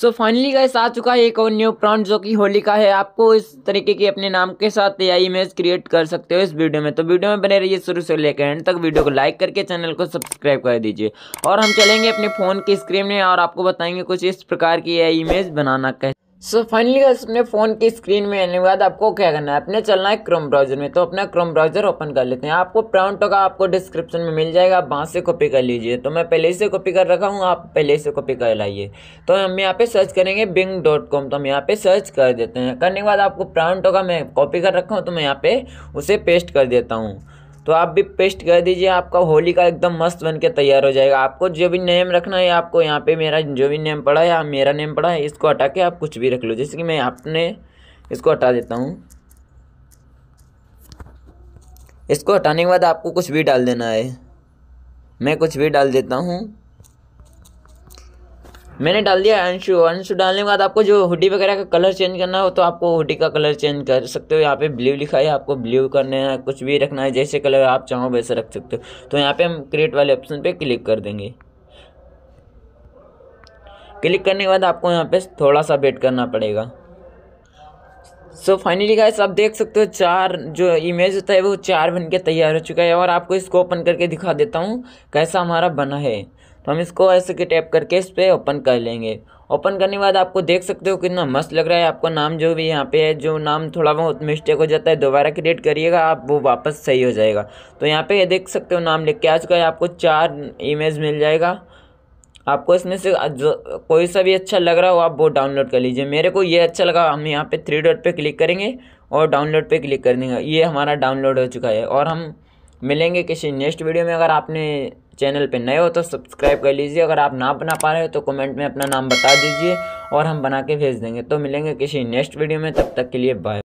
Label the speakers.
Speaker 1: so finally gas आ चुका है एक और न्यू प्रॉन्ट जो कि होली का है आपको इस तरीके की अपने नाम के साथ यही इमेज क्रिएट कर सकते हो इस वीडियो में तो वीडियो में बने रहिए शुरू से लेकर एंड तक वीडियो को लाइक करके चैनल को सब्सक्राइब कर दीजिए और हम चलेंगे अपने फ़ोन की स्क्रीन में और आपको बताएंगे कुछ इस प्रकार की यही इमेज बनाना कैसे सो फाइनली अपने फ़ोन की स्क्रीन में आने के बाद आपको क्या करना है अपने चलना है क्रोम ब्राउजर में तो अपना क्रोम ब्राउजर ओपन कर लेते हैं आपको प्राउंटो का आपको डिस्क्रिप्शन में मिल जाएगा आप वहाँ से कॉपी कर लीजिए तो मैं पहले से कॉपी कर रखा हूँ आप पहले से कॉपी कर लाइए तो हम यहाँ पे सर्च करेंगे बिंग डॉट कॉम तो हम यहाँ पे सर्च कर देते हैं करने के बाद आपको प्राउंटो का मैं कॉपी कर रखा हूँ तो मैं यहाँ पे उसे पेस्ट कर देता हूँ तो आप भी पेस्ट कर दीजिए आपका होली का एकदम मस्त बन के तैयार हो जाएगा आपको जो भी नेम रखना है आपको यहाँ पे मेरा जो भी नेम पड़ा है या मेरा नेम पड़ा है इसको हटा के आप कुछ भी रख लो जैसे कि मैं आपने इसको हटा देता हूँ इसको हटाने के बाद आपको कुछ भी डाल देना है मैं कुछ भी डाल देता हूँ मैंने डाल दिया अंशु अंशु डालने के बाद आपको जो हुडी वगैरह का कलर चेंज करना हो तो आपको हुडी का कलर चेंज कर सकते हो यहाँ पे ब्लू लिखा है आपको ब्लू करना है कुछ भी रखना है जैसे कलर आप चाहो वैसे रख सकते हो तो यहाँ पे हम क्रिएट वाले ऑप्शन पे क्लिक कर देंगे क्लिक करने के बाद आपको यहाँ पे थोड़ा सा वेट करना पड़ेगा सो फाइनली गाइस आप देख सकते हो चार जो इमेज होता है वो चार बन के तैयार हो चुका है और आपको इसको ओपन करके दिखा देता हूँ कैसा हमारा बना है तो हम इसको ऐसे कि टैप करके इस पर ओपन कर लेंगे ओपन करने के बाद आपको देख सकते हो कितना मस्त लग रहा है आपका नाम जो भी यहाँ पे है जो नाम थोड़ा बहुत मिस्टेक हो जाता है दोबारा क्रिएट करिएगा आप वो वापस सही हो जाएगा तो यहाँ पे देख सकते हो नाम लिख के आ चुका है आपको चार इमेज मिल जाएगा आपको इसमें से कोई सा भी अच्छा लग रहा हो आप वो डाउनलोड कर लीजिए मेरे को ये अच्छा लगा हम यहाँ पर थ्री डॉट पर क्लिक करेंगे और डाउनलोड पर क्लिक कर देंगे ये हमारा डाउनलोड हो चुका है और हम मिलेंगे किसी नेक्स्ट वीडियो में अगर आपने चैनल पे नए हो तो सब्सक्राइब कर लीजिए अगर आप ना बना पा रहे हो तो कमेंट में अपना नाम बता दीजिए और हम बना के भेज देंगे तो मिलेंगे किसी नेक्स्ट वीडियो में तब तक के लिए बाय